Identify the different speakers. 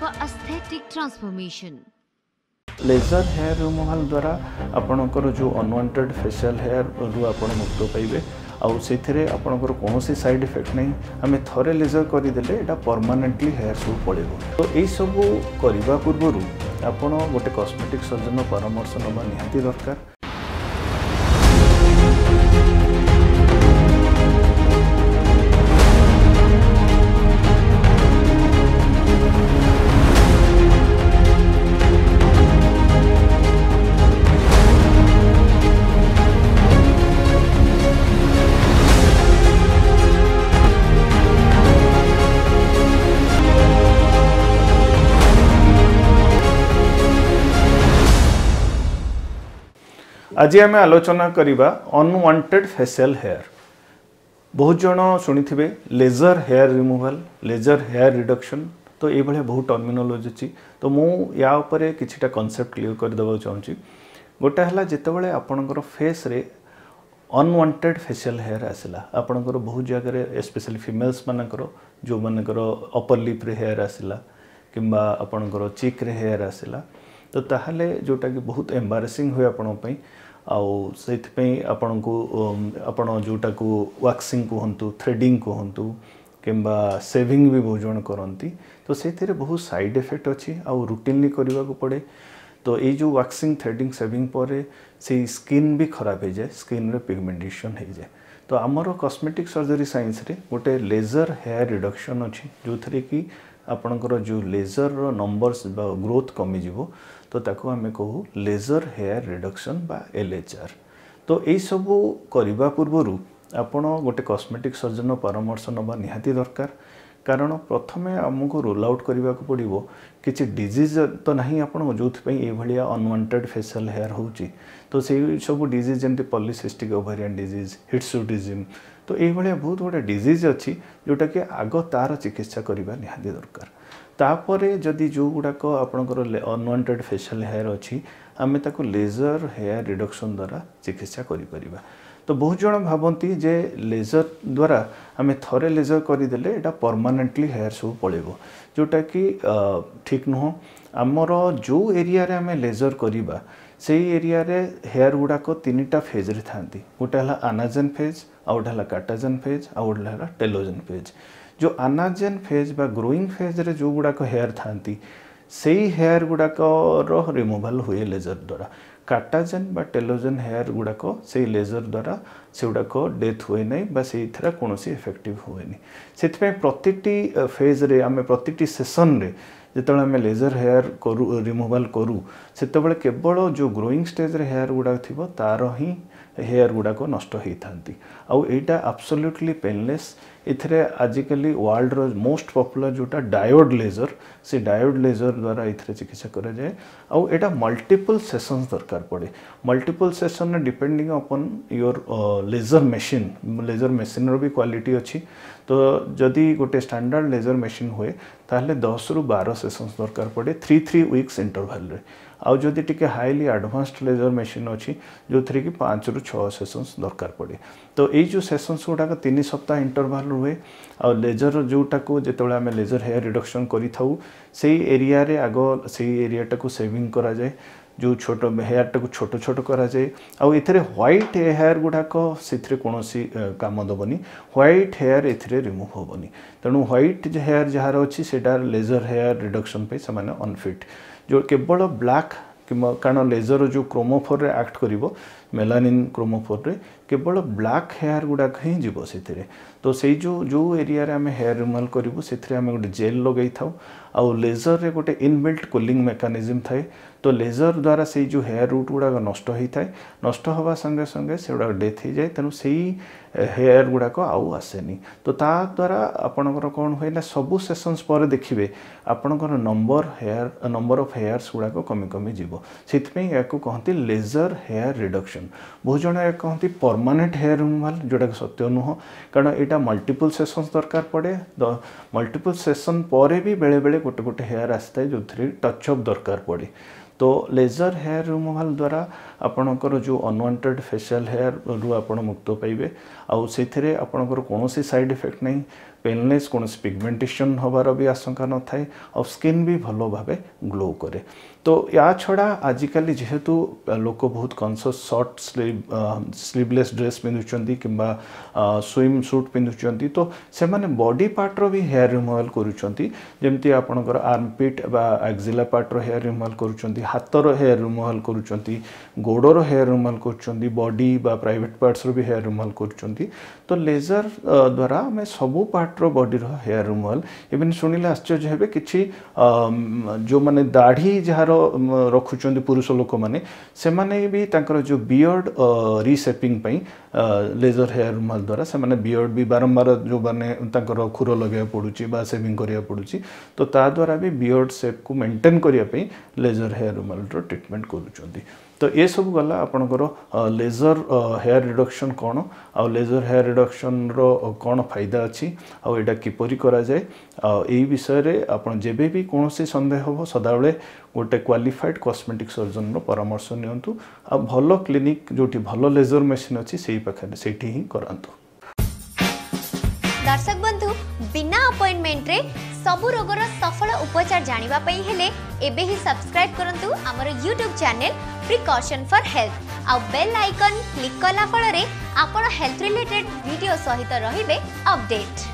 Speaker 1: for aesthetic transformation. Laser hair removal द्वारा ଆପଣଙ୍କର ଯେଉଁ ଅନୱାଣ୍ଟେଡ୍ ଫେସିଆଲ୍ ହେୟାରରୁ ଆପଣ ମୁକ୍ତ ପାଇବେ ଆଉ ସେଥିରେ ଆପଣଙ୍କର କୌଣସି ସାଇଡ୍ ଇଫେକ୍ଟ ନାହିଁ ଆମେ ଥରେ ଲେଜର କରିଦେଲେ ଏଇଟା ପରମାନେଣ୍ଟଲି ହେୟାର ସବୁ ପଳେଇବ ତ ଏଇସବୁ କରିବା ପୂର୍ବରୁ ଆପଣ ଗୋଟେ କସ୍ମେଟିକ୍ ସର୍ଜନର ପରାମର୍ଶ ନେବା ନିହାତି ଦରକାର आज आम आलोचना करवा अनवांटेड फेसियाल हेयर बहुत जन शुणी laser hair removal laser hair reduction तो ये बहुत टर्मिनोलोजी अच्छी तो मुझे कि कनसेप्ट क्लीयर करदे चाहिए गोटे है जितेबाला आपण फेस रे अनवांटेड फेसियाल हेयर आसला आपण बहुत जगह एस्पेशली फिमेल्स मानकर जो मानक अपर लिप्रे हेयर आसला कि आपण चिक्रे हेयर आसला तो ताहले जोटा कि बहुत एम्बारेसिंग हुए आपणपाई आईपाई आपण को आपण जोटा को वाक्सींग कहतु थ्रेडिंग कहतु कि सेविंग भी तो बहुत जन करती तो से बहुत सैड इफेक्ट अच्छी आउटिनली करवाक पड़े तो ये जो वाक्सींग थ्रेडिंग सेविंग पर स्किन भी खराब हो जाए स्किन्रे पिगमेंटेसन हो जाए तो आमर कस्मेटिक सर्जरी सैन्स गोटे लेजर हेयर रिडक्शन अच्छी जो थे कि আপনকৰ যো লেজাৰৰ নম্বৰছ বা গ্ৰোথ কমিজিবো তো তাকো আমি কও লেজাৰ হেয়াৰ ৰিডাকচন বা এল এইচ আৰ তো এই সব কৰিবাক পূৰ্বৰ আপোনক গটে কসমেটিক সার্জনৰ পৰামৰ্শ নবা নিহাতি দরকার কাৰণ প্ৰথমে আমাক ৰোল আউট কৰিবাক পঢ়িবো কিছি ডিজিজ তো নাই আপোনক যো থৈ এই ভালিয়া আনৱান্টেড ফেচেল হেয়াৰ হৈচি তো সেই সব ডিজিজ যেনে পলিসিস্টিক ওভৰিয়ান ডিজিজ হিটসুটিজম তো এইভাবে বহুত গুড়ে ডিজিজ অছি যেটা কি আগ তার চিকিৎসা করা নিহতি দরকার তাপরে যদি যেগুড়াক আপনার অনওয়ান্টেড ফেসিয়াল হেয়ার অছি আমি তাকে লেজর হেয়ার রিডকশন দ্বারা চিকিৎসা করে পারিবা তো বহু জন ভাবନ୍ତି যে ଲେଜର୍ ଦ୍ୱାରା ଆମେ ଥରେ ଲେଜର୍ କରିଦେଲେ ଏଇଟା ପର୍ମାନେଣ୍ଟଲି ହେୟାର୍ ସବୁ ପଳେଇବ ଯେଉଁଟାକି ଠିକ୍ ନୁହଁ ଆମର ଯେଉଁ ଏରିଆରେ ଆମେ ଲେଜର୍ କରିବା ସେଇ ଏରିଆରେ ହେୟାର ଗୁଡ଼ାକ ତିନିଟା ଫେଜ୍ରେ ଥାନ୍ତି ଗୋଟେ ହେଲା ଆନାଜେନ୍ ଫେଜ୍ ଆଉ ଗୋଟେ ହେଲା କାଟାଜେନ୍ ଫେଜ୍ ଆଉ ଗୋଟେ ହେଲା ଟେଲୋଜେନ୍ ଫେଜ୍ ଯେଉଁ ଆନାଜେନ୍ ଫେଜ୍ ବା ଗ୍ରୋଇଂ ଫେଜ୍ରେ ଯେଉଁ ଗୁଡ଼ାକ ହେୟାର ଥାନ୍ତି ସେଇ ହେୟାର ଗୁଡ଼ାକର ରିମୁଭାଲ୍ ହୁଏ ଲେଜର୍ ଦ୍ୱାରା କାଟାଜେନ୍ ବା ଟେଲୋଜେନ୍ ହେୟାର୍ ଗୁଡ଼ାକ ସେଇ ଲେଜର୍ ଦ୍ୱାରା ସେଗୁଡ଼ାକ ଡେଥ୍ ହୁଏ ନାହିଁ ବା ସେଇଥିରେ କୌଣସି ଏଫେକ୍ଟିଭ୍ ହୁଏନି ସେଥିପାଇଁ ପ୍ରତିଟି ଫେଜ୍ରେ ଆମେ ପ୍ରତିଟି ସେସନ୍ରେ ଯେତେବେଳେ ଆମେ ଲେଜର୍ ହେୟାର୍ କରୁ ରିମୁଭାଲ୍ କରୁ ସେତେବେଳେ କେବଳ ଯେଉଁ ଗ୍ରୋଇଂ ଷ୍ଟେଜ୍ରେ ହେୟାର୍ ଗୁଡ଼ାକ ଥିବ ତା'ର ହିଁ ହେୟାର୍ ଗୁଡ଼ାକ ନଷ୍ଟ ହୋଇଥାନ୍ତି ଆଉ ଏଇଟା ଆବସଲ୍ୟୁଟଲି ପେନ୍ଲେସ୍ इथरे आजिकली वर्ल्ड मोस्ट पॉपुलर जोटा डायोड लेजर से डायोड लेजर द्वारा इथरे चिकित्सा करा जाए आउ एटा मल्टीपल सेशंस दरकार पड़े multiple session depending upon your laser machine laser machine रो भी क्वालिटी अछि तो जदि गोटे स्टैंडर्ड लेजर मशीन हुए ताले 10 रु 12 सेशंस दरकार पड़े 3 3 वीक्स इंटरवल रे आउ जदि टिके हाईली एडवांस्ड लेजर मशीन अछि जो थरी कि 5 रु 6 सेशंस दरकार पड़े তো এই ଯେଉଁ ସେସନ୍ସ ଗୁଡ଼ାକ ତିନି ସପ୍ତାହ ଇଣ୍ଟରଭାଲ୍ ରୁହେ ଆଉ ଲେଜର ଯେଉଁଟାକୁ ଯେତେବେଳେ ଆମେ ଲେଜର ହେୟାର ରିଡକ୍ସନ୍ କରିଥାଉ ସେଇ ଏରିଆରେ ଆଗ ସେଇ ଏରିଆଟାକୁ ସେଭିଂ କରାଯାଏ ଯେଉଁ ଛୋଟ ହେୟାରଟାକୁ ଛୋଟ ଛୋଟ କରାଯାଏ ଆଉ ଏଥିରେ ହ୍ୱାଇଟ୍ ହେୟାର ଗୁଡ଼ାକ ସେଥିରେ କୌଣସି କାମ ଦେବନି ହ୍ୱାଇଟ୍ ହେୟାର ଏଥିରେ ରିମୁଭ୍ ହେବନି ତେଣୁ ହ୍ୱାଇଟ୍ ହେୟାର ଯାହାର ଅଛି ସେଇଟା ଲେଜର ହେୟାର ରିଡକ୍ସନ୍ ପାଇଁ ସେମାନେ ଅନଫିଟ୍ ଯେଉଁ କେବଳ ବ୍ଲାକ୍ କିମ୍ବା କାରଣ ଲେଜର ଯେଉଁ କ୍ରୋମୋଫୋରରେ ଆକ୍ଟ କରିବ ମେଲାନିନ୍ କ୍ରୋମୋଫୋରରେ କେବଳ ବ୍ଲାକ୍ ହେୟାର୍ ଗୁଡ଼ାକ ହିଁ ଯିବ ସେଥିରେ ତ ସେଇ ଯେଉଁ ଯେଉଁ ଏରିଆରେ ଆମେ ହେୟାର୍ ରିମୁଭାଲ୍ କରିବୁ ସେଥିରେ ଆମେ ଗୋଟେ ଜେଲ୍ ଲଗାଇଥାଉ ଆଉ ଲେଜରରେ ଗୋଟେ ଇନବିଲ୍ଟ କୁଲିଂ ମେକାନିଜିମ୍ ଥାଏ तो ଲେଜର୍ ଦ୍ୱାରା ସେଇ ଯେଉଁ ହେୟାର୍ ରୁଟ୍ ଗୁଡ଼ାକ ନଷ୍ଟ ହୋଇଥାଏ ନଷ୍ଟ ହେବା ସଙ୍ଗେ ସଙ୍ଗେ ସେଗୁଡ଼ାକ ଡେଥ୍ ହୋଇଯାଏ ତେଣୁ ସେଇ ହେୟାର୍ ଗୁଡ଼ାକ ଆଉ ଆସେନି ତ ତା ଦ୍ୱାରା ଆପଣଙ୍କର କ'ଣ ହୁଏ ନା ସବୁ ସେସନ୍ସ ପରେ ଦେଖିବେ ଆପଣଙ୍କର number hair number of hairs ଗୁଡ଼ାକ କମି କମି ଯିବ ସେଥିପାଇଁ ଏହାକୁ କହନ୍ତି ଲେଜର୍ ହେୟାର୍ ରିଡକ୍ସନ୍ ବହୁତ ଜଣ ଏହା କହନ୍ତି ପର୍ମାନେଣ୍ଟ ହେୟାର୍ ରିମୁଭାଲ୍ ଯେଉଁଟାକି ସତ୍ୟ ନୁହଁ କାରଣ ଏଇଟା ମଲ୍ଟିପୁଲ୍ ସେସନ୍ସ ଦରକାର ପଡ଼େ ମଲ୍ଟିପୁଲ୍ ସେସନ୍ ପରେ ବି ବେଳେବେଳେ ଗୋଟେ ଗୋଟେ ହେୟାର୍ ଆସିଥାଏ ଯେଉଁଥିରେ ଟଚ୍ ଅପ୍ ଦରକାର ପଡ଼େ तो लेजर हेयर रिमुवाल द्वारा आपणकर जो अनवांटेड फेशियल हेयर रु आप मुक्त पाइबे आउ कौन सी सैड इफेक्ट नहीं पेलने कौन पिगमेंटेसन होवार भी आशंका न था और स्किन भी भल भाव ग्लो कै तो या छड़ा आजिका जेहेतु लोक बहुत कनस सर्ट स्लीव स्लीवलेस ड्रेस पिंधुं कि स्विम सुट पिंधुं तो से बडी पार्टर भी हेयर रिमुवाल करमती आर्म पिट बा एक्जिला पार्ट्र हेयर रिमुवाल कर हाथर हेयर रिमुवाल कर गोड़ हेयर रिमुवाल कर बडी प्राइट पार्टस भी हेयर रिमुवाल कर तो लेजर द्वारा आम सब पार्ट ମାତ୍ର ବଡ଼ିର ହେୟାର ରୁମାଲ ଇଭିନ୍ ଶୁଣିଲେ ଆଶ୍ଚର୍ଯ୍ୟ ହେବେ କିଛି ଯେଉଁମାନେ ଦାଢ଼ି ଯାହାର ରଖୁଛନ୍ତି ପୁରୁଷ ଲୋକମାନେ ସେମାନେ ବି ତାଙ୍କର ଯେଉଁ ବିୟର୍ଡ଼ ରିସେପିଂ ପାଇଁ ଲେଜର ହେୟାର ରୁମାଲ ଦ୍ୱାରା ସେମାନେ ବିୟର୍ଡ଼ ବି ବାରମ୍ବାର ଯେଉଁମାନେ ତାଙ୍କର ଖୁର ଲଗାଇବାକୁ ପଡ଼ୁଛି ବା ସେଭିଂ କରିବାକୁ ପଡ଼ୁଛି ତ ତାଦ୍ୱାରା ବି ବିୟର୍ଡ଼ ସେପ୍କୁ ମେଣ୍ଟେନ୍ କରିବା ପାଇଁ ଲେଜର ହେୟାର ରୁମାଲର ଟ୍ରିଟମେଣ୍ଟ କରୁଛନ୍ତି ତ ଏସବୁ ଗଲା ଆପଣଙ୍କର ଲେଜର ହେୟାର ରିଡ଼କ୍ସନ୍ କ'ଣ ଆଉ ଲେଜର ହେୟାର ରିଡ଼କ୍ସନ୍ର କ'ଣ ଫାଇଦା ଅଛି ଆଉ ଏଇଟା କିପରି କରାଯାଏ ଆଉ ଏଇ ବିଷୟରେ ଆପଣ ଯେବେ ବି କୌଣସି ସନ୍ଦେହ ହେବ ସଦାବେଳେ ଗୋଟେ କ୍ୱାଲିଫାଏଡ଼୍ କସ୍ମେଟିକ୍ ସର୍ଜନର ପରାମର୍ଶ ନିଅନ୍ତୁ ଆଉ ଭଲ କ୍ଲିନିକ୍ ଯେଉଁଠି ଭଲ ଲେଜର୍ ମେସିନ୍ ଅଛି ସେଇ ପାଖରେ ସେଇଠି ହିଁ କରାନ୍ତୁ ଦର୍ଶକ ବନ୍ଧୁ ବିନା ଆପଏଣ୍ଟମେଣ୍ଟରେ ସବୁ ରୋଗର ସଫଳ ଉପଚାର ଜାଣିବା ପାଇଁ ହେଲେ ଏବେ ହିଁ ସବସ୍କ୍ରାଇବ୍ କରନ୍ତୁ ଆମର YouTube channel precaution for health ଆଉ ବେଲ୍ ଆଇକନ୍ କ୍ଲିକ୍ କଲା ଫଳରେ ଆପଣ ହେଲ୍ଥ ରିଲେଟେଡ୍ ଭିଡ଼ିଓ ସହିତ ରହିବେ ଅପଡେଟ୍